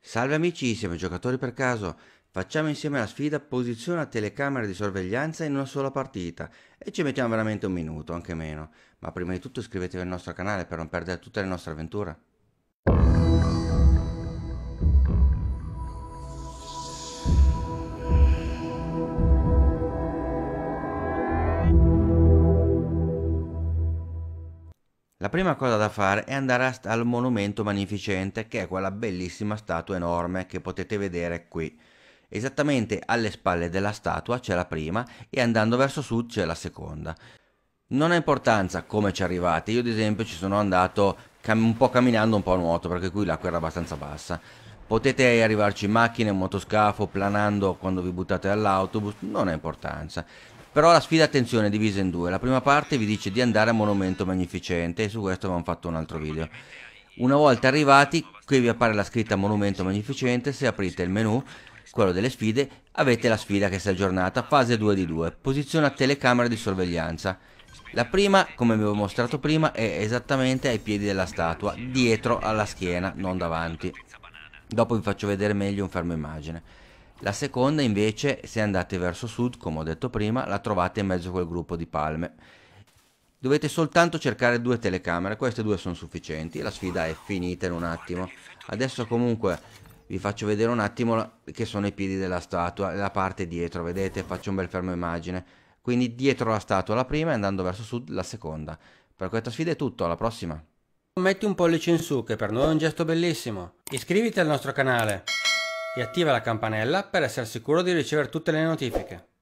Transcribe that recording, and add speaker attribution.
Speaker 1: Salve amici, siamo giocatori per caso. Facciamo insieme la sfida posiziona telecamera di sorveglianza in una sola partita e ci mettiamo veramente un minuto, anche meno. Ma prima di tutto iscrivetevi al nostro canale per non perdere tutte le nostre avventure. La prima cosa da fare è andare al monumento magnificente, che è quella bellissima statua enorme che potete vedere qui. Esattamente alle spalle della statua c'è la prima e andando verso sud c'è la seconda. Non ha importanza come ci arrivate, io ad esempio ci sono andato un po' camminando, un po' a nuoto, perché qui l'acqua era abbastanza bassa. Potete arrivarci in macchina, in motoscafo, planando quando vi buttate all'autobus, non ha importanza. Però la sfida, attenzione, è divisa in due. La prima parte vi dice di andare a Monumento Magnificente e su questo abbiamo fatto un altro video. Una volta arrivati, qui vi appare la scritta Monumento Magnificente, se aprite il menu, quello delle sfide, avete la sfida che si è aggiornata, fase 2 di 2, posiziona telecamera di sorveglianza. La prima, come vi ho mostrato prima, è esattamente ai piedi della statua, dietro alla schiena, non davanti. Dopo vi faccio vedere meglio un fermo immagine. La seconda invece, se andate verso sud, come ho detto prima, la trovate in mezzo a quel gruppo di palme. Dovete soltanto cercare due telecamere, queste due sono sufficienti, la sfida è finita in un attimo. Adesso comunque vi faccio vedere un attimo che sono i piedi della statua, la parte dietro, vedete? Faccio un bel fermo immagine. Quindi dietro la statua la prima e andando verso sud la seconda. Per questa sfida è tutto, alla prossima! Metti un pollice in su che per noi è un gesto bellissimo. Iscriviti al nostro canale e attiva la campanella per essere sicuro di ricevere tutte le notifiche.